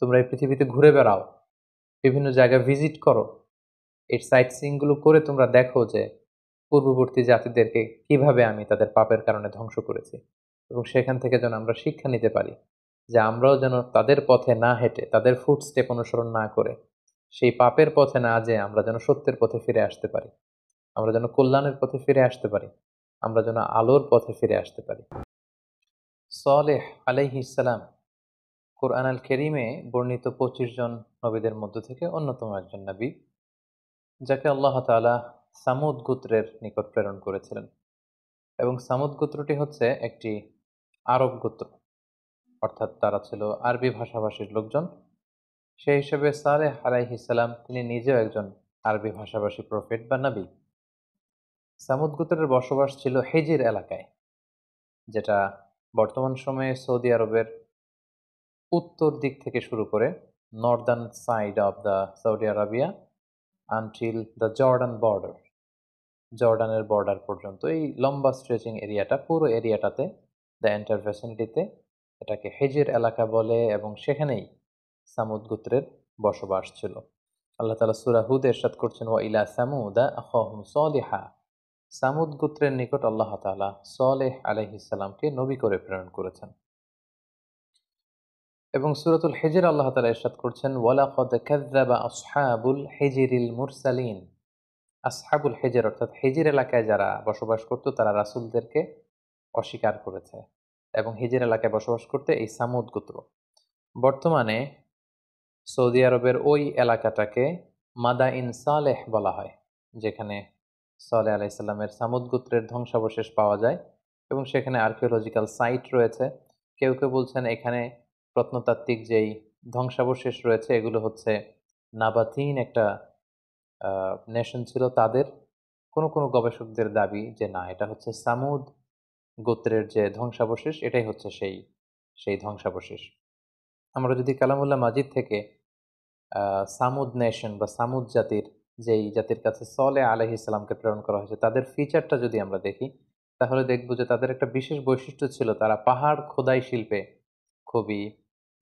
তোমরা এই পৃথিবীতে ঘুরে বেড়াও বিভিন্ন জায়গা ভিজিট করো এই সাইট সিনগুলো করে তোমরা দেখো যে পূর্ববর্তী জাতিদেরকে কিভাবে আমি তাদের পাপের কারণে ধ্বংস করেছি এবং সেখান থেকে যেন আমরা শিক্ষা নিতে পারি যে আমরাও যেন তাদের পথে না হেঁটে তাদের স্টেপ অনুসরণ না করে সেই পাপের পথে না যেয়ে আমরা যেন সত্যের পথে ফিরে আসতে পারি আমরা যেন কল্যাণের পথে ফিরে আসতে পারি আমরা যেন আলোর পথে ফিরে আসতে পারি সালেহ আলাইহিসালাম কোরআন আল কেরিমে বর্ণিত পঁচিশ জন নবীদের মধ্য থেকে অন্যতম একজন নবী যাকে আল্লাহ তালা সামুদ গোত্রের নিকট প্রেরণ করেছিলেন এবং সামুদ গোত্রটি হচ্ছে একটি আরব গোত্র অর্থাৎ তারা ছিল আরবি ভাষাভাষীর লোকজন সেই হিসেবে হারাই ইসালাম তিনি নিজেও একজন আরবি ভাষাভাষী প্রফেট বা নাবি সামুদ গোত্রের বসবাস ছিল হেজির এলাকায় যেটা বর্তমান সময়ে সৌদি আরবের উত্তর দিক থেকে শুরু করে northern side of the Saudi Arabia until the Jordan border জর্ডানের বর্ডার পর্যন্ত এই লম্বা স্ট্রেচিং এরিয়াটা পুরো এরিয়াটাতে দ্য এন্টার ফ্যাসিলিটিতে এটাকে হেজের এলাকা বলে এবং সেখানেই সামুদ গোত্রের বসবাস ছিল আল্লাহ তালা সুরাহুদ এরশাদ করছেন ও ইলা সামুদা আহম সলেহা সামুদ গোত্রের নিকট আল্লাহ তালা সলেহ আলহিসাল্লামকে নবী করে প্রেরণ করেছেন এবং সুরতুল হেজের আল্লাহ তালা ইরশাদ করছেন ওয়ালাকদ কাজ্জাবা আসহাবুল হেজিরিল মুরসালিন আসহাবুল হেজের অর্থাৎ হেজির এলাকায় যারা বসবাস করত তারা রাসুলদেরকে অস্বীকার করেছে এবং হেজের এলাকায় বসবাস করতে এই সামুদ গোত্র বর্তমানে সৌদি আরবের ওই এলাকাটাকে মাদা ইন সালেহ বলা হয় যেখানে সালে ইসলামের সামুদ গোত্রের ধ্বংসাবশেষ পাওয়া যায় এবং সেখানে আর্কিওলজিক্যাল সাইট রয়েছে কেউ কেউ বলছেন এখানে প্রত্নতাত্ত্বিক যেই ধ্বংসাবশেষ রয়েছে এগুলো হচ্ছে নাবাথিন একটা নেশন ছিল তাদের কোনো কোনো গবেষকদের দাবি যে না এটা হচ্ছে সামুদ গোত্রের যে ধ্বংসাবশেষ এটাই হচ্ছে সেই সেই ধ্বংসাবশেষ আমরা যদি কালামুল্লাহ মাজিদ থেকে সামুদ নেশন বা সামুদ জাতির যেই জাতির কাছে সলে আলহ ইসলামকে প্রেরণ করা হয়েছে তাদের ফিচারটা যদি আমরা দেখি তাহলে দেখব যে তাদের একটা বিশেষ বৈশিষ্ট্য ছিল তারা পাহাড় খোদাই শিল্পে খুবই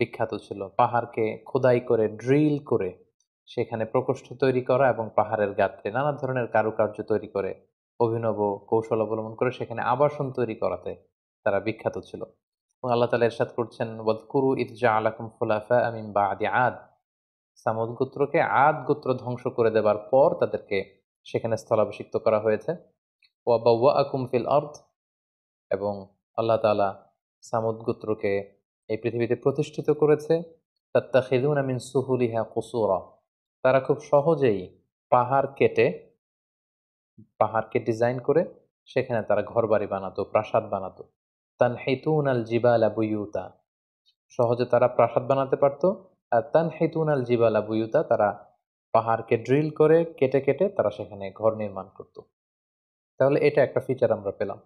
বিখ্যাত ছিল পাহাড়কে খোদাই করে ড্রিল করে সেখানে প্রকোষ্ঠ তৈরি করা এবং পাহাড়ের গাত্রে নানা ধরনের কারুকার্য তৈরি করে অভিনব কৌশল অবলম্বন করে সেখানে আবাসন তৈরি করাতে তারা বিখ্যাত ছিল এবং আল্লাহ তালা এরশাদ করছেন বদকুরু ইতজা আলাকুম খোলাফা আমিন বা আদি আদ সামদ গোত্রকে আদ গোত্র ধ্বংস করে দেবার পর তাদেরকে সেখানে স্থলাভিষিক্ত করা হয়েছে ওয়াবা ওয়া আকুম ফিল অর্থ এবং আল্লাহ তালা সামুদ গোত্রকে এই পৃথিবীতে প্রতিষ্ঠিত করেছে তাত্তা খেদুন আমিন সুহুলিহা কুসুরা তারা খুব সহজেই পাহাড় কেটে পাহাড়কে ডিজাইন করে সেখানে তারা ঘরবাড়ি বানাতো প্রাসাদ বানাতো তান হেতুন আল জিবাল আবুয়ুতা সহজে তারা প্রাসাদ বানাতে পারত আর তান হেতুন আল জিবাল আবুয়ুতা তারা পাহাড়কে ড্রিল করে কেটে কেটে তারা সেখানে ঘর নির্মাণ করত তাহলে এটা একটা ফিচার আমরা পেলাম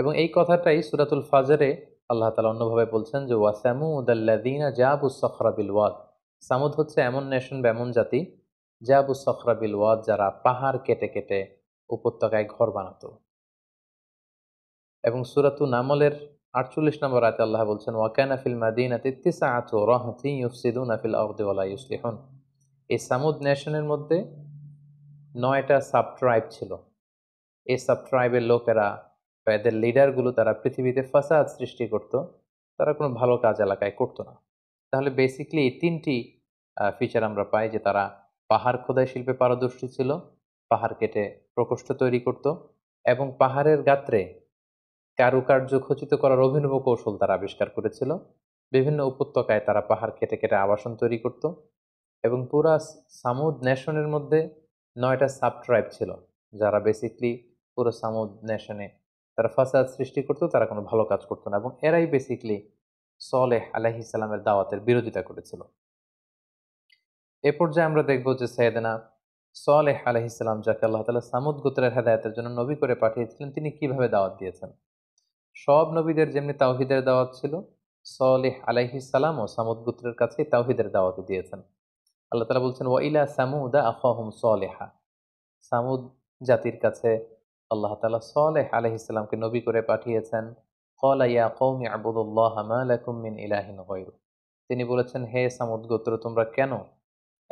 এবং এই কথাটাই সুরাতুল ফাজারে আল্লাহ তালা অন্যভাবে বলছেন যে ওয়াসামু উদাল্লাদিনা জাবু সখরা বিল ওয়াদ সামুদ হচ্ছে এমন নেশন বা এমন জাতি জাবু সখরা বিল ওয়াদ যারা পাহাড় কেটে কেটে উপত্যকায় ঘর বানাত এবং সুরাতু নামলের আটচল্লিশ নম্বর আয়তে আল্লাহ বলছেন ওয়াকানা ফিল মাদিনা তিত্তিসা আতু রহাতি ইউসিদু নাফিল আউদ্দিওয়ালা ইউসলিহন এই সামুদ নেশনের মধ্যে নয়টা সাব ট্রাইব ছিল এই সাব ট্রাইবের লোকেরা বা এদের লিডারগুলো তারা পৃথিবীতে ফাসাদ সৃষ্টি করত তারা কোনো ভালো কাজ এলাকায় করতো না তাহলে বেসিকলি এই তিনটি ফিচার আমরা পাই যে তারা পাহাড় খোদাই শিল্পে পারদর্শী ছিল পাহাড় কেটে প্রকোষ্ঠ তৈরি করত এবং পাহাড়ের গাত্রে কারুকার্য খচিত করার অভিনব কৌশল তারা আবিষ্কার করেছিল বিভিন্ন উপত্যকায় তারা পাহাড় কেটে কেটে আবাসন তৈরি করত এবং পুরা সামুদ নেশনের মধ্যে নয়টা সাব ট্রাইব ছিল যারা বেসিকলি পুরো সামুদ নেশনে তারা ফাসাদ সৃষ্টি করতো তারা কোনো ভালো কাজ করতো না এবং এরাই বেসিকলি সলেহ আলাহি ইসলামের দাওয়াতের বিরোধিতা করেছিল এ পর্যায়ে আমরা দেখব যে সৈয়দনা সলেহ আলহ ইসলাম যাকে আল্লাহ তালা সামুদ গোত্রের হেদায়তের জন্য নবী করে পাঠিয়েছিলেন তিনি কিভাবে দাওয়াত দিয়েছেন সব নবীদের যেমনি তাওহিদের দাওয়াত ছিল সলেহ আলাহি ইসালাম ও সামুদ গোত্রের কাছে তাওহিদের দাওয়াত দিয়েছেন আল্লাহ তালা বলছেন ওয়াইলা সামুদা আহম সলেহা সামুদ জাতির কাছে আল্লাহ তালা সালেহ আলহ ইসলামকে নবী করে পাঠিয়েছেন কলাইয়া কৌমি আবুদুল্লাহ মালাকুমিন ইলাহিন গৈরু তিনি বলেছেন হে সামুদ গোত্র তোমরা কেন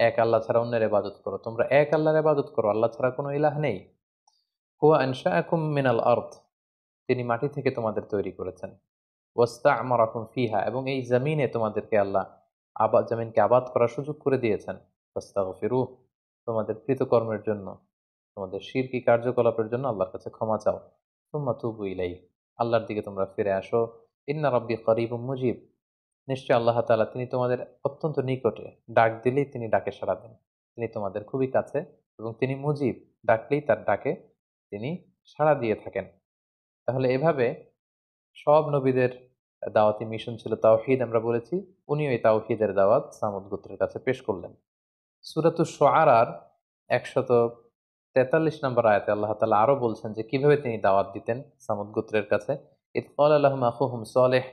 এক আল্লাহ ছাড়া অন্যের এবাদত করো তোমরা এক আল্লাহর এবাদত করো আল্লাহ ছাড়া কোনো ইলাহ নেই হুয়া আনশা আকুম মিনাল আর্থ তিনি মাটি থেকে তোমাদের তৈরি করেছেন ওস্তা আমার আকুম ফিহা এবং এই জমিনে তোমাদেরকে আল্লাহ আবাদ জমিনকে আবাদ করার সুযোগ করে দিয়েছেন ও ফিরু তোমাদের কৃতকর্মের জন্য তোমাদের শিরকি কার্যকলাপের জন্য আল্লাহর কাছে ক্ষমা চাও তুম্মা তুবু ইলাই আল্লাহর দিকে তোমরা ফিরে আসো ইন্না রব্বি করিব মুজিব নিশ্চয় আল্লাহ তালা তিনি তোমাদের অত্যন্ত নিকটে ডাক দিলেই তিনি ডাকে সাড়া দেন তিনি তোমাদের খুবই কাছে এবং তিনি মুজিব ডাকলেই তার ডাকে তিনি সাড়া দিয়ে থাকেন তাহলে এভাবে সব নবীদের দাওয়াতি মিশন ছিল তাওহিদ আমরা বলেছি উনিও এই তাওহিদের দাওয়াত সামুদ গোত্রের কাছে পেশ করলেন সুরাত সোয়ার একশত তেতাল্লিশ নম্বর আয়তে আল্লাহ তালা আরও বলছেন যে কীভাবে তিনি দাওয়াত দিতেন সামুদ গোত্রের কাছে ইত আল্লাহ আল্লাহম হুম সলেহ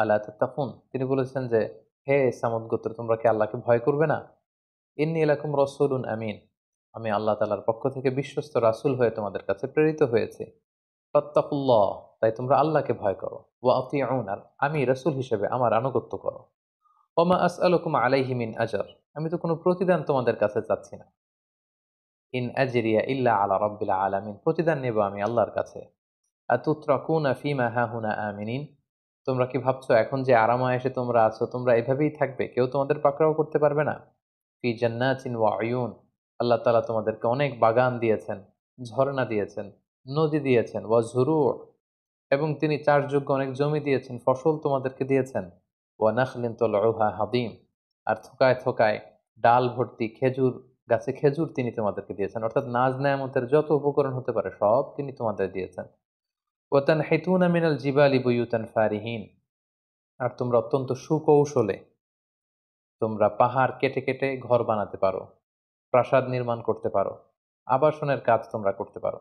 আল্লাহ তাফুন তিনি বলেছেন যে হে সামুদ গোত্র তোমরা কি আল্লাহকে ভয় করবে না ইন্নি এলাকুম রসুলুন আমিন আমি আল্লাহ তালার পক্ষ থেকে বিশ্বস্ত রাসুল হয়ে তোমাদের কাছে প্রেরিত হয়েছে প্রত্যাকুল্লাহ তাই তোমরা আল্লাহকে ভয় করো ওয়া অতি আর আমি রসুল হিসেবে আমার আনুগত্য করো ওমা আস আলকুম আলাইহিমিন আজর আমি তো কোনো প্রতিদান তোমাদের কাছে চাচ্ছি না ইন আজরিয়া ইল্লা আলা রব্বিল আলামিন প্রতিদান নেব আমি আল্লাহর কাছে আতুত্রাকুনা ফিমা হাহুনা আমিনিন তোমরা কি ভাবছো এখন যে আরামায়েশে তোমরা আছো তোমরা এভাবেই থাকবে কেউ তোমাদের পাকড়াও করতে পারবে না ফি জান্নাতিন ওয়া আয়ুন আল্লাহ তালা তোমাদেরকে অনেক বাগান দিয়েছেন ঝর্ণা দিয়েছেন নদী দিয়েছেন ওয়া ঝুরু এবং তিনি চাষযোগ্য অনেক জমি দিয়েছেন ফসল তোমাদেরকে দিয়েছেন ওয়া নাখলিন তোলা হাদিম আর থোকায় থোকায় ডাল ভর্তি খেজুর গাছে খেজুর তিনি তোমাদেরকে দিয়েছেন অর্থাৎ নাজ নামতের যত উপকরণ হতে পারে সব তিনি তোমাদের দিয়েছেন ওতান হেতুন মিনাল জিবালি বইউতান ফারিহীন আর তোমরা অত্যন্ত সুকৌশলে তোমরা পাহাড় কেটে কেটে ঘর বানাতে পারো প্রাসাদ নির্মাণ করতে পারো আবাসনের কাজ তোমরা করতে পারো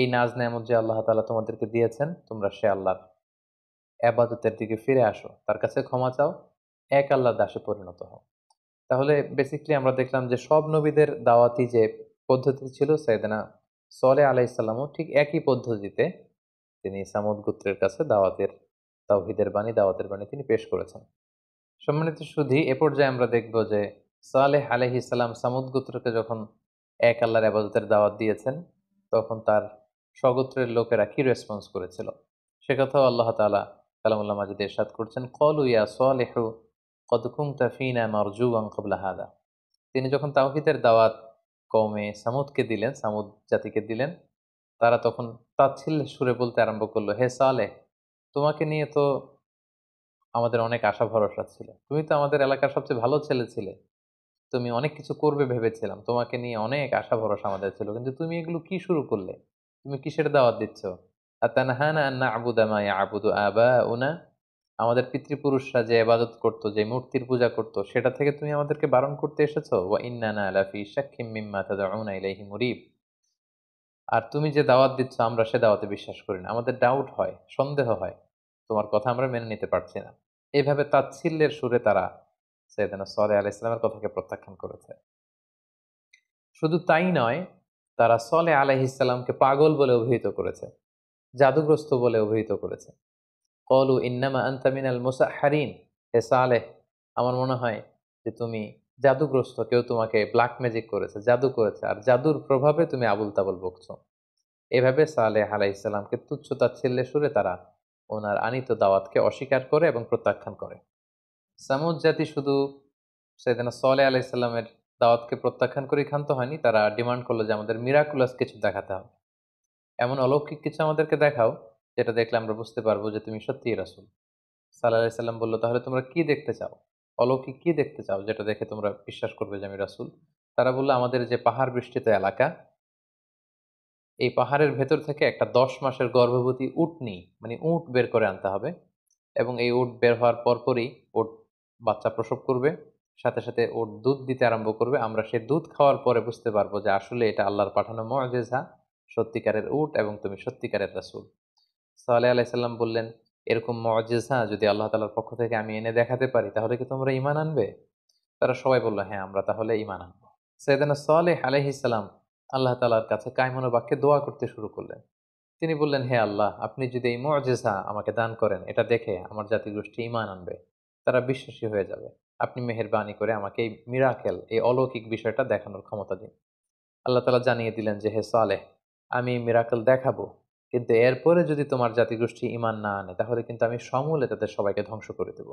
এই নাজ নেয়ামত যে আল্লাহ তালা তোমাদেরকে দিয়েছেন তোমরা সে আল্লাহর আবাদতের দিকে ফিরে আসো তার কাছে ক্ষমা চাও এক আল্লাহ দাসে পরিণত হও তাহলে বেসিকলি আমরা দেখলাম যে সব নবীদের দাওয়াতি যে পদ্ধতি ছিল সৈয়দনা সলে আলাহ ইসলামও ঠিক একই পদ্ধতিতে তিনি সামুদ গুত্রের কাছে দাওয়াতের তাওহিদের বাণী দাওয়াতের বাণী তিনি পেশ করেছেন সম্মানিত শুধু এ পর্যায়ে আমরা দেখব যে সালেহ আলহ ইসলাম সামুদ গোত্রকে যখন এক আল্লাহর আবাদতের দাওয়াত দিয়েছেন তখন তার স্বগোত্রের লোকেরা কি রেসপন্স করেছিল সে কথাও আল্লাহ তালা কালামুল্লাহ মাজিদ এরশাদ করছেন কল ইয়া সোয়ালেহু কদকুম তাফিনা মারজুয়াং কবলা হাদা তিনি যখন তাওহিদের দাওয়াত কমে সামুদকে দিলেন সামুদ জাতিকে দিলেন তারা তখন তাচ্ছিল সুরে বলতে আরম্ভ করলো হে সালে তোমাকে নিয়ে তো আমাদের অনেক আশা ভরসা ছিল তুমি তো আমাদের এলাকার সবচেয়ে ভালো ছেলে ছিলে তুমি অনেক কিছু করবে ভেবেছিলাম তোমাকে নিয়ে অনেক আশা ভরসা আমাদের ছিল কিন্তু তুমি এগুলো কি শুরু করলে তুমি কিসের দাওয়াত দিচ্ছ আর না হ্যাঁ না আবুদা আবুদামায় আবুদু আবা উনা আমাদের পিতৃপুরুষরা যে এবাদত করতো যে মূর্তির পূজা করতো সেটা থেকে তুমি আমাদেরকে বারণ করতে এসেছো ওয়া ইন্নানা আলাফি শাক্ষিম মুরিব আর তুমি যে দাওয়াত দিচ্ছ আমরা সে দাওয়াতে বিশ্বাস করি না আমাদের ডাউট হয় সন্দেহ হয় তোমার কথা আমরা মেনে নিতে পারছি না এভাবে তাচ্ছিল্যের সুরে তারা সৈয়দানা সলে আলাহ ইসলামের কথাকে প্রত্যাখ্যান করেছে শুধু তাই নয় তারা সলে আলাহ ইসলামকে পাগল বলে অভিহিত করেছে জাদুগ্রস্ত বলে অভিহিত করেছে কলু ইন্নামা আন্তামিনাল মুসা হারিন হে সালেহ আমার মনে হয় যে তুমি জাদুগ্রস্ত কেউ তোমাকে ব্ল্যাক ম্যাজিক করেছে জাদু করেছে আর জাদুর প্রভাবে তুমি আবুল তাবুল বকছো এভাবে সালেহ আলাইসাল্লামকে তুচ্ছ ছেলে সুরে তারা ওনার আনিত দাওয়াতকে অস্বীকার করে এবং প্রত্যাখ্যান করে সামুদ জাতি শুধু সেদিন সলে আলাইসাল্লামের দাওয়াতকে প্রত্যাখ্যান করে ক্ষান্ত হয়নি তারা ডিমান্ড করলো যে আমাদের মিরাকুলাস কিছু দেখাতে হবে এমন অলৌকিক কিছু আমাদেরকে দেখাও যেটা দেখলে আমরা বুঝতে পারবো যে তুমি সত্যিই রাসুল সাল্লাহ সাল্লাম বললো তাহলে তোমরা কি দেখতে চাও অলৌকিক কি দেখতে চাও যেটা দেখে তোমরা বিশ্বাস করবে যে আমি রাসুল তারা বললো আমাদের যে পাহাড় বৃষ্টিত এলাকা এই পাহাড়ের ভেতর থেকে একটা দশ মাসের গর্ভবতী নেই মানে উট বের করে আনতে হবে এবং এই উট বের হওয়ার পরপরই ওট বাচ্চা প্রসব করবে সাথে সাথে ওর দুধ দিতে আরম্ভ করবে আমরা সেই দুধ খাওয়ার পরে বুঝতে পারবো যে আসলে এটা আল্লাহর পাঠানো মজেজা সত্যিকারের উট এবং তুমি সত্যিকারের রাসুল সাল্লাহ আলাইসাল্লাম বললেন এরকম মজেসা যদি আল্লাহ তালার পক্ষ থেকে আমি এনে দেখাতে পারি তাহলে কি তোমরা ইমান আনবে তারা সবাই বলল হ্যাঁ আমরা তাহলে ইমান আনবো সৈদানা সালেহ আলাইহিসাল্লাম আল্লাহ তালার কাছে কায়মনো বাক্যে দোয়া করতে শুরু করলেন তিনি বললেন হে আল্লাহ আপনি যদি এই মজেসা আমাকে দান করেন এটা দেখে আমার জাতিগোষ্ঠী ইমান আনবে তারা বিশ্বাসী হয়ে যাবে আপনি মেহরবানি করে আমাকে এই মিরাকেল এই অলৌকিক বিষয়টা দেখানোর ক্ষমতা দিন আল্লাহ তালা জানিয়ে দিলেন যে হে সালেহ আমি মিরাকেল দেখাবো কিন্তু এরপরে যদি তোমার জাতিগোষ্ঠী ইমান না আনে তাহলে কিন্তু আমি সমূলে তাদের সবাইকে ধ্বংস করে দেব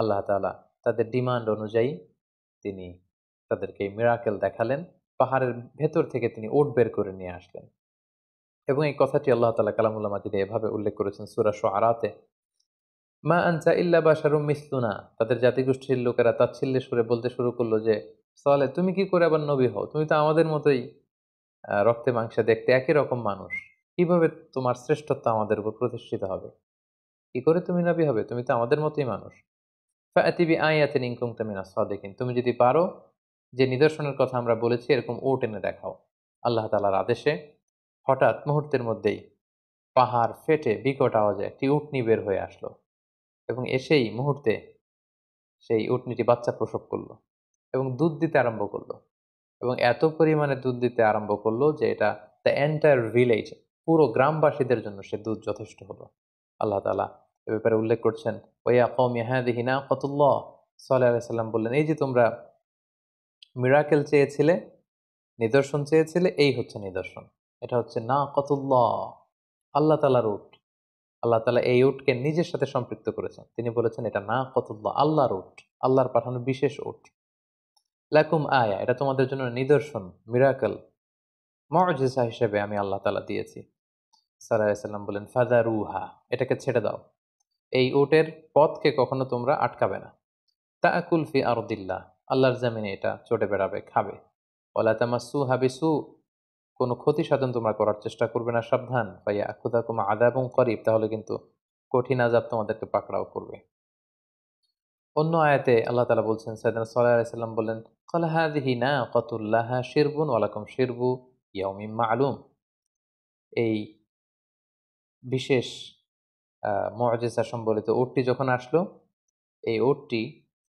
আল্লাহ তালা তাদের ডিমান্ড অনুযায়ী তিনি তাদেরকে মিরাকেল দেখালেন পাহাড়ের ভেতর থেকে তিনি ওট বের করে নিয়ে আসলেন এবং এই কথাটি আল্লাহ তালা কালামুল্লা মাজিদে এভাবে উল্লেখ করেছেন সুরা আরাতে মা আনসা ইল্লা বাসারুম মিসলুনা তাদের জাতিগোষ্ঠীর লোকেরা তাচ্ছিল্যে সুরে বলতে শুরু করলো যে সালে তুমি কি করে আবার নবী হও তুমি তো আমাদের মতোই রক্তে মাংসে দেখতে একই রকম মানুষ কিভাবে তোমার শ্রেষ্ঠত্ব আমাদের উপর প্রতিষ্ঠিত হবে কি করে তুমি নবী হবে তুমি তো আমাদের মতোই মানুষ ফাতিবি আয়াতেন ইনকুম তামিনা সাদেকিন তুমি যদি পারো যে নিদর্শনের কথা আমরা বলেছি এরকম ও টেনে দেখাও আল্লাহ তালার আদেশে হঠাৎ মুহূর্তের মধ্যেই পাহাড় ফেটে বিকট আওয়াজে একটি উটনি বের হয়ে আসলো এবং এসেই মুহূর্তে সেই উটনিটি বাচ্চা প্রসব করলো এবং দুধ দিতে আরম্ভ করলো এবং এত পরিমাণে দুধ দিতে আরম্ভ করলো যে এটা দ্য এন্টায়ার ভিলেজ পুরো গ্রামবাসীদের জন্য সে দুধ যথেষ্ট হলো আল্লাহ তালা এ ব্যাপারে উল্লেখ করছেন ওয়া কম ইয়াহাদিহিনা কতুল্লাহ সাল্লাহ সাল্লাম বললেন এই যে তোমরা মিরাকেল চেয়েছিলে নিদর্শন চেয়েছিলে এই হচ্ছে নিদর্শন এটা হচ্ছে না কতুল্লাহ আল্লাহ তালার উট আল্লাহ তালা এই উটকে নিজের সাথে সম্পৃক্ত করেছেন তিনি বলেছেন এটা না কতুল্লাহ আল্লাহর উট আল্লাহর পাঠানো বিশেষ উট লাকুম আয়া এটা তোমাদের জন্য নিদর্শন মিরাকেল মরজেসা হিসেবে আমি আল্লাহ তালা দিয়েছি সাল্লাম বলেন ফাদা রুহা এটাকে ছেড়ে দাও এই উটের পথকে কখনো তোমরা আটকাবে না তা কুলফি দিল্লা আল্লাহর জামিনে এটা চটে বেড়াবে খাবে ওলা হাবি সু কোনো ক্ষতি সাধন তোমরা করার চেষ্টা করবে না সাবধান ভাইয়া আখুদা কুমা আদা এবং করিব তাহলে কিন্তু কঠিন আজাব তোমাদেরকে পাকড়াও করবে অন্য আয়াতে আল্লাহ তালা বলছেন সাইদান সাল্লাহ সাল্লাম বললেন কলাহাদিহি না কতুল্লাহা শিরবুন ওয়ালাকুম শিরবু ইয়াউমিম আলুম এই বিশেষ মজেসা সম্বলিত ওটটি যখন আসলো এই ওটটি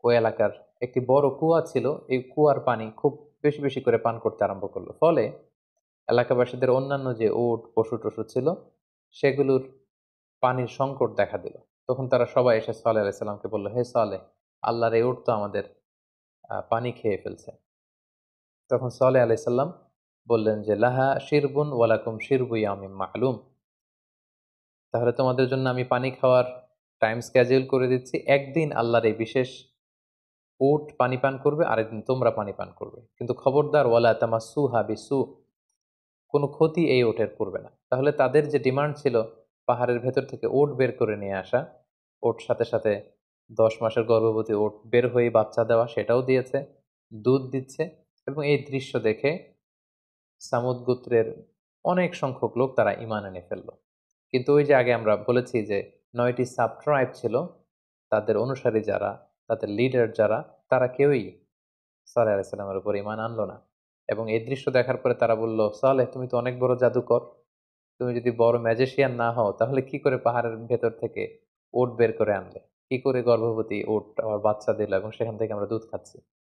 ওই এলাকার একটি বড় কুয়া ছিল এই কুয়ার পানি খুব বেশি বেশি করে পান করতে আরম্ভ করলো ফলে এলাকাবাসীদের অন্যান্য যে ওট পশু টসু ছিল সেগুলোর পানির সংকট দেখা দিল তখন তারা সবাই এসে সালে আলাইসাল্লামকে বললো হে সালে আল্লাহর এই ওট তো আমাদের পানি খেয়ে ফেলছে তখন সালে আলাইসাল্লাম বললেন যে লাহা শিরবুন ওয়ালাকুম শিরবুই আমি মাহলুম তাহলে তোমাদের জন্য আমি পানি খাওয়ার টাইম স্ক্যাজুয়াল করে দিচ্ছি একদিন আল্লাহর এই বিশেষ উট পানি পান করবে আরেকদিন তোমরা পানি পান করবে কিন্তু খবরদার ওয়ালা তামা সু হাবি সু কোনো ক্ষতি এই ওটের করবে না তাহলে তাদের যে ডিমান্ড ছিল পাহাড়ের ভেতর থেকে ওট বের করে নিয়ে আসা ওট সাথে সাথে দশ মাসের গর্ভবতী ওট বের হয়ে বাচ্চা দেওয়া সেটাও দিয়েছে দুধ দিচ্ছে এবং এই দৃশ্য দেখে সামুদ গোত্রের অনেক সংখ্যক লোক তারা ইমান এনে ফেললো কিন্তু ওই যে আগে আমরা বলেছি যে নয়টি সাব ট্রাইব ছিল তাদের অনুসারী যারা তাদের লিডার যারা তারা কেউই সালে আলাইসাল্লামের উপর ইমান আনলো না এবং এই দৃশ্য দেখার পরে তারা বলল সালে তুমি তো অনেক বড় জাদুকর তুমি যদি বড় ম্যাজিশিয়ান না হও তাহলে কি করে পাহাড়ের ভেতর থেকে ওট বের করে আনলে কি করে গর্ভবতী ওট আবার বাচ্চা দিল এবং সেখান থেকে আমরা দুধ খাচ্ছি